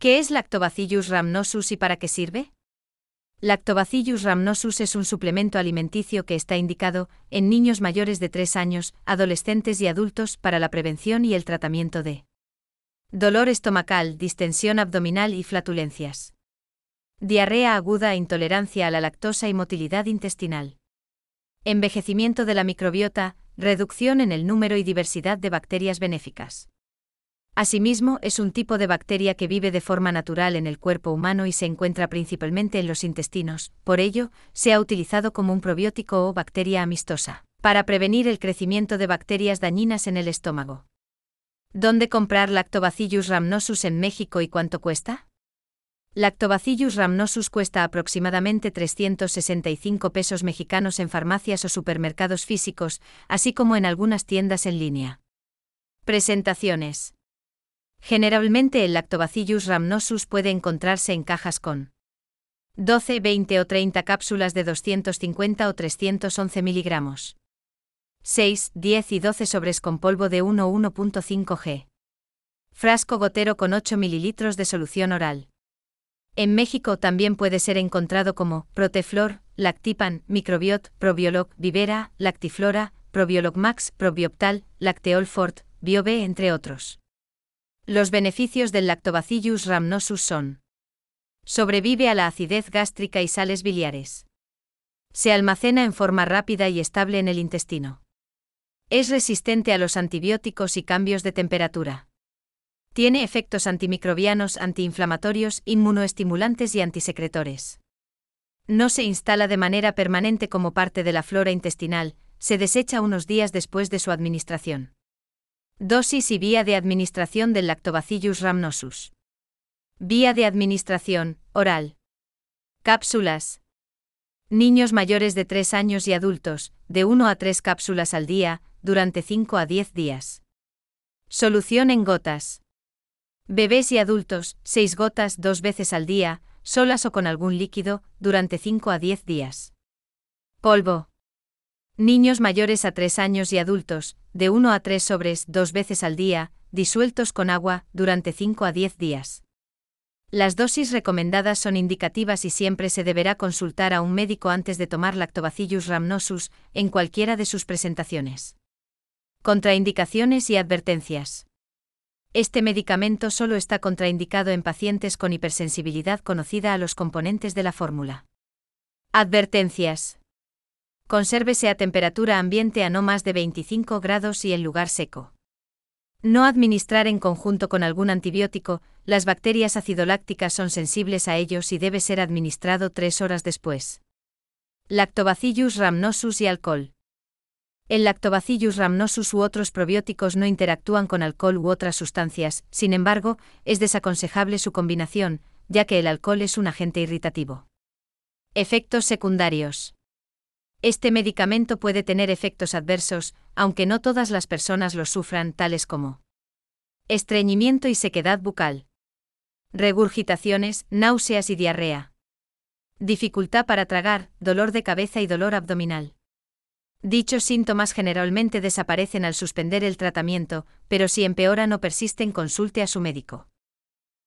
¿Qué es Lactobacillus rhamnosus y para qué sirve? Lactobacillus rhamnosus es un suplemento alimenticio que está indicado en niños mayores de 3 años, adolescentes y adultos para la prevención y el tratamiento de dolor estomacal, distensión abdominal y flatulencias, diarrea aguda e intolerancia a la lactosa y motilidad intestinal, envejecimiento de la microbiota, reducción en el número y diversidad de bacterias benéficas. Asimismo, es un tipo de bacteria que vive de forma natural en el cuerpo humano y se encuentra principalmente en los intestinos, por ello, se ha utilizado como un probiótico o bacteria amistosa, para prevenir el crecimiento de bacterias dañinas en el estómago. ¿Dónde comprar Lactobacillus rhamnosus en México y cuánto cuesta? Lactobacillus rhamnosus cuesta aproximadamente 365 pesos mexicanos en farmacias o supermercados físicos, así como en algunas tiendas en línea. Presentaciones. Generalmente el Lactobacillus rhamnosus puede encontrarse en cajas con 12, 20 o 30 cápsulas de 250 o 311 miligramos. 6, 10 y 12 sobres con polvo de 1 1.5 g. Frasco gotero con 8 mililitros de solución oral. En México también puede ser encontrado como Proteflor, Lactipan, Microbiot, Probiolog, Vivera, Lactiflora, Probiolog Max, Probioptal, Lacteol Fort, BioB, entre otros. Los beneficios del Lactobacillus rhamnosus son. Sobrevive a la acidez gástrica y sales biliares. Se almacena en forma rápida y estable en el intestino. Es resistente a los antibióticos y cambios de temperatura. Tiene efectos antimicrobianos, antiinflamatorios, inmunoestimulantes y antisecretores. No se instala de manera permanente como parte de la flora intestinal, se desecha unos días después de su administración. Dosis y vía de administración del Lactobacillus rhamnosus. Vía de administración, oral. Cápsulas. Niños mayores de 3 años y adultos, de 1 a 3 cápsulas al día, durante 5 a 10 días. Solución en gotas. Bebés y adultos, 6 gotas dos veces al día, solas o con algún líquido, durante 5 a 10 días. Polvo. Niños mayores a 3 años y adultos, de 1 a 3 sobres dos veces al día, disueltos con agua, durante 5 a 10 días. Las dosis recomendadas son indicativas y siempre se deberá consultar a un médico antes de tomar Lactobacillus rhamnosus en cualquiera de sus presentaciones. Contraindicaciones y advertencias. Este medicamento solo está contraindicado en pacientes con hipersensibilidad conocida a los componentes de la fórmula. Advertencias. Consérvese a temperatura ambiente a no más de 25 grados y en lugar seco. No administrar en conjunto con algún antibiótico, las bacterias acidolácticas son sensibles a ellos y debe ser administrado tres horas después. Lactobacillus rhamnosus y alcohol. El Lactobacillus rhamnosus u otros probióticos no interactúan con alcohol u otras sustancias, sin embargo, es desaconsejable su combinación, ya que el alcohol es un agente irritativo. Efectos secundarios. Este medicamento puede tener efectos adversos, aunque no todas las personas lo sufran, tales como estreñimiento y sequedad bucal, regurgitaciones, náuseas y diarrea, dificultad para tragar, dolor de cabeza y dolor abdominal. Dichos síntomas generalmente desaparecen al suspender el tratamiento, pero si empeora no persisten consulte a su médico.